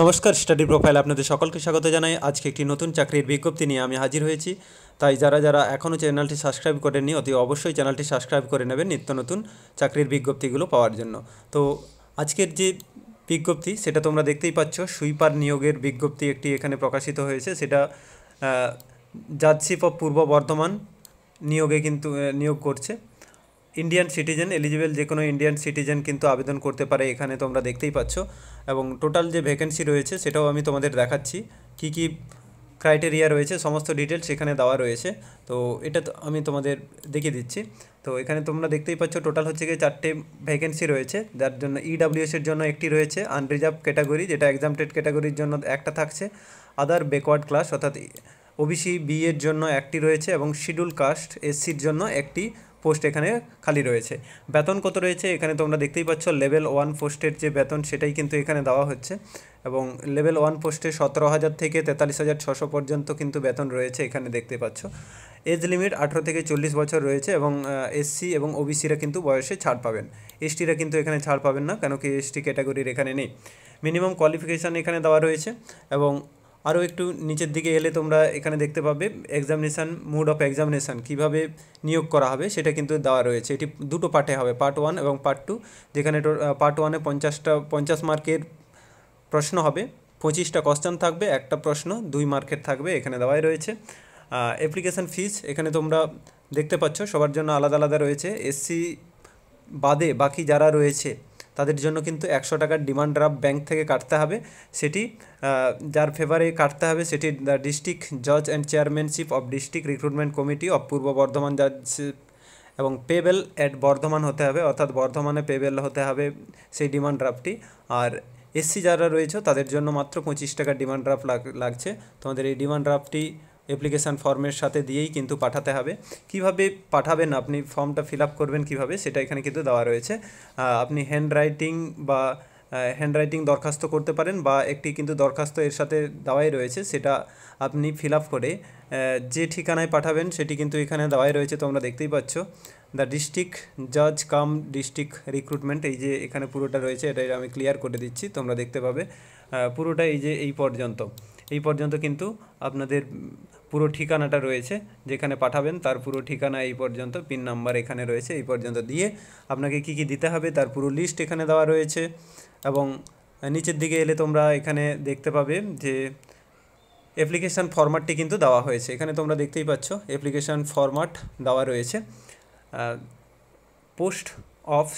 নমস্কার study profile আপনাদের সকলকে স্বাগত জানাই আজকে একটি নতুন চাকরির বিজ্ঞপ্তি নিয়ে আমি হাজির হয়েছি তাই যারা যারা এখনও চ্যানেলটি সাবস্ক্রাইব করেননি অতি অবশ্যই চ্যানেলটি সাবস্ক্রাইব করে নেবেন নিত্য নতুন চাকরির বিজ্ঞপ্তিগুলো পাওয়ার জন্য তো আজকের যে বিজ্ঞপ্তি সেটা তোমরা দেখতেই পাচ্ছ সুইপার নিয়োগের বিজ্ঞপ্তি একটি এখানে প্রকাশিত হয়েছে সেটা জাজশিপ অফ পূর্ব বর্ধমান নিয়োগে কিন্তু নিয়োগ করছে ইন্ডিয়ান সিটিজেন এলিজিবল যে কোনো ইন্ডিয়ান সিটিজেন কিন্তু আবেদন করতে পারে এখানে তোমরা দেখতেই পাচ্ছ এবং টোটাল যে ভ্যাকেন্সি রয়েছে সেটাও আমি তোমাদের দেখাচ্ছি কি কি ক্রাইটেরিয়া রয়েছে সমস্ত ডিটেলস এখানে দেওয়া রয়েছে তো এটা আমি তোমাদের দেখিয়ে দিচ্ছি তো এখানে তোমরা দেখতেই পাচ্ছ টোটাল হচ্ছে গিয়ে চারটে ভ্যাকেন্সি রয়েছে যার জন্য ইডাব্লিউএসের জন্য একটি রয়েছে আনরিজার্ভ ক্যাটাগরি যেটা এক্সামটেড ক্যাটাগরির জন্য একটা থাকছে আদার বেকওয়ার্ড ক্লাস অর্থাৎ ওবিসি বিয়ের জন্য একটি রয়েছে এবং শিডিউল কাস্ট এসসির জন্য একটি পোস্ট এখানে খালি রয়েছে বেতন কত রয়েছে এখানে তোমরা দেখতেই পাচ্ছ লেভেল ওয়ান পোস্টের যে বেতন সেটাই কিন্তু এখানে দেওয়া হচ্ছে এবং লেভেল ওয়ান পোস্টে সতেরো হাজার থেকে তেতাল্লিশ হাজার ছশো পর্যন্ত কিন্তু বেতন রয়েছে এখানে দেখতে পাচ্ছ এজ লিমিট আঠেরো থেকে চল্লিশ বছর রয়েছে এবং এসসি এবং ওবিসিরা কিন্তু বয়সে ছাড় পাবেন এসটিরা কিন্তু এখানে ছাড় পাবেন না কেন কি এসটি ক্যাটাগরির এখানে নেই মিনিমাম কোয়ালিফিকেশান এখানে দেওয়া রয়েছে এবং আরও একটু নিচের দিকে এলে তোমরা এখানে দেখতে পাবে এক্সামিনেশান মুড অফ এক্সামিনেশান কীভাবে নিয়োগ করা হবে সেটা কিন্তু দেওয়া রয়েছে এটি দুটো পার্টে হবে পার্ট ওয়ান এবং পার্ট টু যেখানে পার্ট ওয়ানে পঞ্চাশটা পঞ্চাশ মার্কের প্রশ্ন হবে পঁচিশটা কোশ্চেন থাকবে একটা প্রশ্ন দুই মার্কের থাকবে এখানে দেওয়াই রয়েছে অ্যাপ্লিকেশান ফিস এখানে তোমরা দেখতে পাচ্ছ সবার জন্য আলাদা আলাদা রয়েছে এসসি বাদে বাকি যারা রয়েছে তাদের জন্য কিন্তু একশো টাকার ডিমান্ড ড্রাফট ব্যাংক থেকে কাটতে হবে সেটি যার ফেভারে কাটতে হবে সেটি দ্য ডিস্ট্রিক্ট জজ and chairmanship of district recruitment committee of Purba Bardhaman জাজ এবং পেবেল অ্যাট বর্ধমান হতে হবে অর্থাৎ বর্ধমানে পেবেল হতে হবে সেই ডিমান্ড ড্রাফটটি আর এসসি যারা রয়েছে তাদের জন্য মাত্র পঁচিশ টাকা ডিমান্ড ড্রাফট লাগছে তোমাদের এই ডিমান্ড ড্রাফটটি অ্যাপ্লিকেশান ফর্মের সাথে দিয়েই কিন্তু পাঠাতে হবে কিভাবে পাঠাবেন আপনি ফর্মটা ফিল আপ করবেন কিভাবে সেটা এখানে কিন্তু দেওয়া রয়েছে আপনি হ্যান্ড রাইটিং বা হ্যান্ডরাইটিং দরখাস্ত করতে পারেন বা একটি কিন্তু দরখাস্ত এর সাথে দেওয়াই রয়েছে সেটা আপনি ফিল করে যে ঠিকানায় পাঠাবেন সেটি কিন্তু এখানে দেওয়াই রয়েছে তোমরা দেখতেই পাচ্ছ দ্য ডিস্ট্রিক্ট জাজ কাম ডিস্ট্রিক্ট রিক্রুটমেন্ট এই যে এখানে পুরোটা রয়েছে এটা আমি ক্লিয়ার করে দিচ্ছি তোমরা দেখতে পাবে পুরোটা এই যে এই পর্যন্ত এই পর্যন্ত কিন্তু আপনাদের পুরো ঠিকানাটা রয়েছে যেখানে পাঠাবেন তার পুরো ঠিকানা এই পর্যন্ত পিন নাম্বার এখানে রয়েছে এই পর্যন্ত দিয়ে আপনাকে কি কি দিতে হবে তার পুরো লিস্ট এখানে দেওয়া রয়েছে এবং নিচের দিকে এলে তোমরা এখানে দেখতে পাবে যে অ্যাপ্লিকেশান ফরম্যাটটি কিন্তু দেওয়া হয়েছে এখানে তোমরা দেখতেই পাচ্ছ অ্যাপ্লিকেশান ফরম্যাট দেওয়া রয়েছে পোস্ট অফ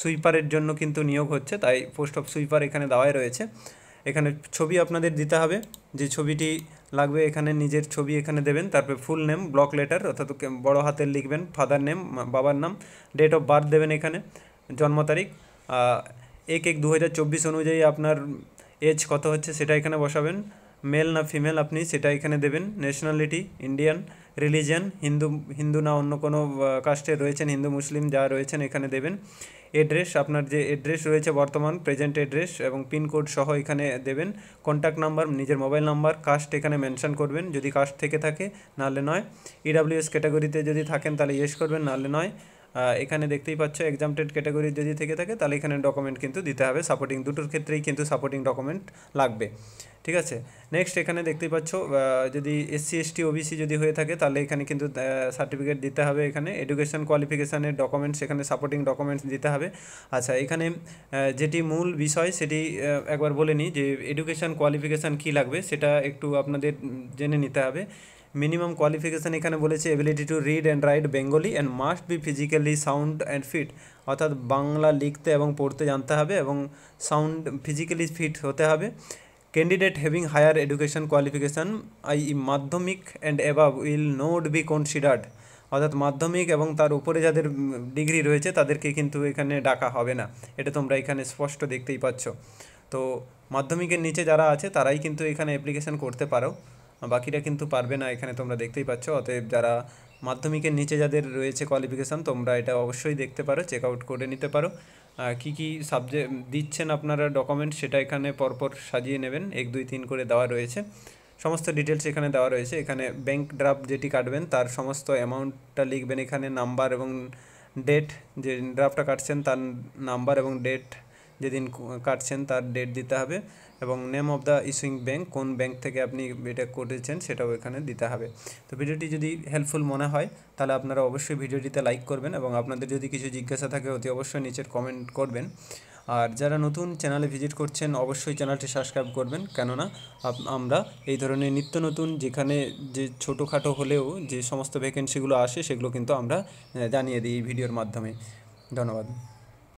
সুইপারের জন্য কিন্তু নিয়োগ হচ্ছে তাই পোস্ট অফ সুইপার এখানে দেওয়াই রয়েছে এখানে ছবি আপনাদের দিতে হবে যে ছবিটি লাগবে এখানে নিজের ছবি এখানে দেবেন তারপরে ফুল নেম ব্লক লেটার অর্থাৎ বড় হাতের লিখবেন ফাদার নেম বাবার নাম ডেট অফ বার্থ দেবেন এখানে জন্ম তারিখ এক এক দু অনুযায়ী আপনার এজ কত হচ্ছে সেটা এখানে বসাবেন মেল না ফিমেল আপনি সেটা এখানে দেবেন nationality Indian religion Hindu Hindu না অন্য কোনো কাস্টে রয়েছেন হিন্দু মুসলিম যা রয়েছেন এখানে দেবেন এড্রেস আপনার যে অ্যাড্রেস রয়েছে বর্তমান প্রেজেন্ট অ্যাড্রেস এবং পিনকোড সহ এখানে দেবেন কন্ট্যাক্ট নাম্বার নিজের মোবাইল নাম্বার কাস্ট এখানে মেনশন করবেন যদি কাস্ট থেকে থাকে নাহলে নয় ইডাব্লিউএস ক্যাটাগরিতে যদি থাকেন তাহলে ইয়েস করবেন নাহলে নয় এখানে দেখতেই পাচ্ছ এক্সামটেড ক্যাটাগরি যদি থেকে থাকে তাহলে এখানে ডকুমেন্ট কিন্তু দিতে হবে সাপোর্টিং দুটোর ক্ষেত্রেই কিন্তু সাপোর্টিং ডকুমেন্ট লাগবে ঠিক আছে নেক্সট এখানে দেখতেই পাচ্ছ যদি এসসি এসটি ওবিসি যদি হয়ে থাকে তাহলে এখানে কিন্তু সার্টিফিকেট দিতে হবে এখানে এডুকেশন কোয়ালিফিকেশানের ডকুমেন্টস এখানে সাপোর্টিং ডকুমেন্টস দিতে হবে আচ্ছা এখানে যেটি মূল বিষয় সেটি একবার বলে নিই যে এডুকেশন কোয়ালিফিকেশান কী লাগবে সেটা একটু আপনাদের জেনে নিতে হবে মিনিমাম কোয়ালিফিকেশান এখানে বলেছে ability to read and write Bengali and must be physically sound and fit অর্থাৎ বাংলা লিখতে এবং পড়তে জানতে হবে এবং সাউন্ড ফিজিক্যালি ফিট হতে হবে candidate having higher education qualification I Madhyamik and above will not be considered অর্থাৎ মাধ্যমিক এবং তার উপরে যাদের ডিগ্রি রয়েছে তাদেরকে কিন্তু এখানে ডাকা হবে না এটা তোমরা এখানে স্পষ্ট দেখতেই পাচ্ছ তো মাধ্যমিকের নিচে যারা আছে তারাই কিন্তু এখানে অ্যাপ্লিকেশান করতে পারো বাকিরা কিন্তু পারবে না এখানে তোমরা দেখতেই পাচ্ছ অতএব যারা মাধ্যমিকের নিচে যাদের রয়েছে কোয়ালিফিকেশান তোমরা এটা অবশ্যই দেখতে পারো চেক আউট করে নিতে পারো কি কি সাবজেক্ট দিচ্ছেন আপনারা ডকুমেন্ট সেটা এখানে পরপর সাজিয়ে নেবেন এক দুই তিন করে দেওয়া রয়েছে সমস্ত ডিটেলস এখানে দেওয়া রয়েছে এখানে ব্যাংক ড্রাফট যেটি কাটবেন তার সমস্ত অ্যামাউন্টটা লিখবেন এখানে নাম্বার এবং ডেট যে ড্রাফটটা কাটছেন তার নাম্বার এবং ডেট যেদিন কাটছেন তার ডেট দিতে হবে এবং name of the issuing bank কোন ব্যাংক থেকে আপনি এটা করেছেন সেটাও এখানে দিতে হবে তো ভিডিওটি যদি হেল্পফুল মনে হয় তাহলে আপনারা অবশ্যই ভিডিওটিতে লাইক করবেন এবং আপনাদের যদি কিছু জিজ্ঞাসা থাকে অতি অবশ্যই নিচের কমেন্ট করবেন আর যারা নতুন চ্যানেলে ভিজিট করছেন অবশ্যই চ্যানেলটি সাবস্ক্রাইব করবেন কেননা আমরা এই ধরনের নিত্য নতুন যেখানে যে ছোটোখাটো হলেও যে সমস্ত ভ্যাকেন্সিগুলো আসে সেগুলো কিন্তু আমরা জানিয়ে দিই এই ভিডিওর মাধ্যমে ধন্যবাদ